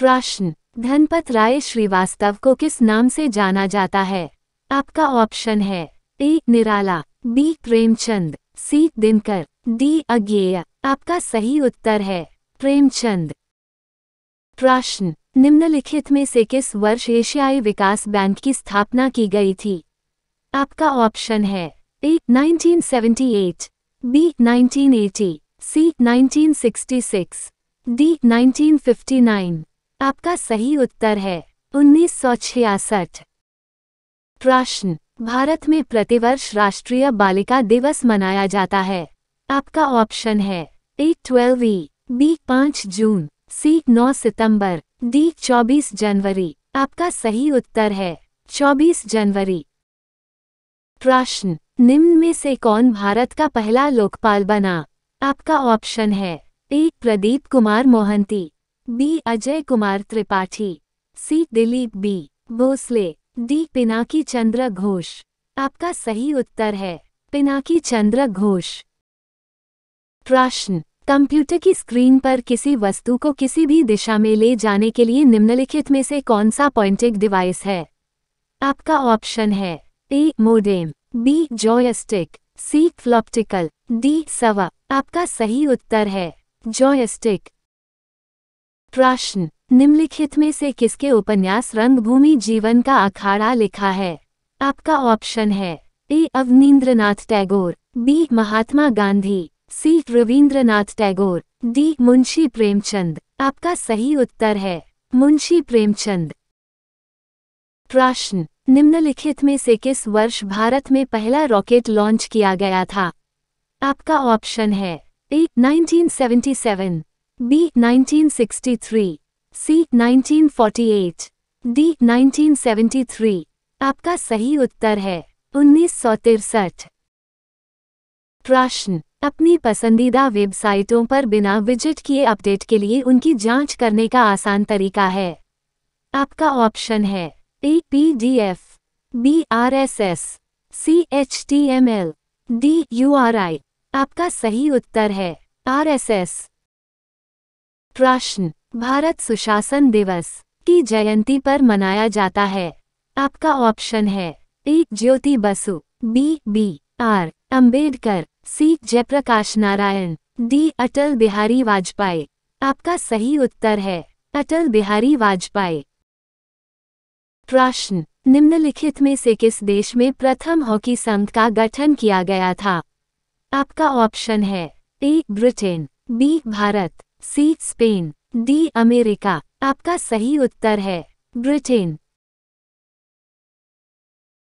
प्रश्न धनपत राय श्रीवास्तव को किस नाम से जाना जाता है आपका ऑप्शन है A Nirala B Premchand C Dinkar D Agyeya आपका सही उत्तर है प्रेमचंद प्रश्न निम्नलिखित में से किस वर्ष एशियाई विकास बैंक की स्थापना की गई थी आपका ऑप्शन है ए 1978, बी 1980, सी 1966, डी 1959, आपका सही उत्तर है उन्नीस प्रश्न भारत में प्रतिवर्ष राष्ट्रीय बालिका दिवस मनाया जाता है आपका ऑप्शन है ए ट्वेल्व ई बी पाँच जून सी नौ सितंबर डी चौबीस जनवरी आपका सही उत्तर है चौबीस जनवरी प्रश्न निम्न में से कौन भारत का पहला लोकपाल बना आपका ऑप्शन है A Pradeep Kumar Mohanty B Ajay Kumar Tripathi C Dilip B Bhosale D Pinaki Chandra Ghosh आपका सही उत्तर है पिनाकी चंद्र घोष प्रश्न कंप्यूटर की स्क्रीन पर किसी वस्तु को किसी भी दिशा में ले जाने के लिए निम्नलिखित में से कौन सा पॉइंटिंग डिवाइस है आपका ऑप्शन है A modem B joystick C floptical D सवा आपका सही उत्तर है जॉयस्टिक प्रश्न निम्नलिखित में से किसके उपन्यास रंगभूमि जीवन का अखाड़ा लिखा है आपका ऑप्शन है A Abanindranath Tagore B Mahatma Gandhi C Rabindranath Tagore D Munshi Premchand आपका सही उत्तर है मुंशी प्रेमचंद प्रश्न निम्नलिखित में से किस वर्ष भारत में पहला रॉकेट लॉन्च किया गया था आपका ऑप्शन है ए 1977, B. 1963 C. 1948 D. 1973 आपका सही उत्तर है उन्नीस प्रश्न अपनी पसंदीदा वेबसाइटों पर बिना विजिट किए अपडेट के लिए उनकी जांच करने का आसान तरीका है आपका ऑप्शन है A P D F B R S S C H T M L D U R I आपका सही उत्तर है आर एस एस प्रश्न भारत सुशासन दिवस की जयंती पर मनाया जाता है आपका ऑप्शन है A Jyoti Basu B B R Ambedkar C Jayaprakash Narayan D Atal Bihari Vajpayee आपका सही उत्तर है अटल बिहारी वाजपेयी प्रश्न निम्नलिखित में से किस देश में प्रथम हॉकी संघ का गठन किया गया था आपका ऑप्शन है A Britain B Bharat C Spain D America आपका सही उत्तर है ब्रिटेन